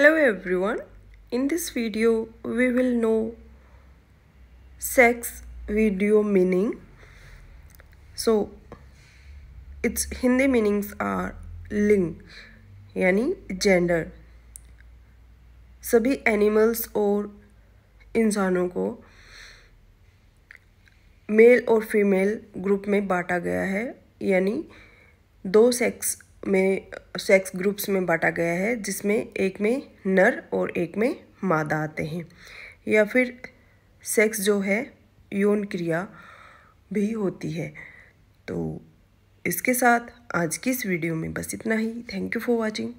Hello everyone. In this video we will know sex video meaning. So its Hindi meanings are लिंग यानी gender सभी animals और इंसानों को मेल और फीमेल ग्रुप में बांटा गया है यानी दो सेक्स में सेक्स ग्रुप्स में बांटा गया है जिसमें एक में नर और एक में मादा आते हैं या फिर सेक्स जो है यौन क्रिया भी होती है तो इसके साथ आज की इस वीडियो में बस इतना ही थैंक यू फॉर वाचिंग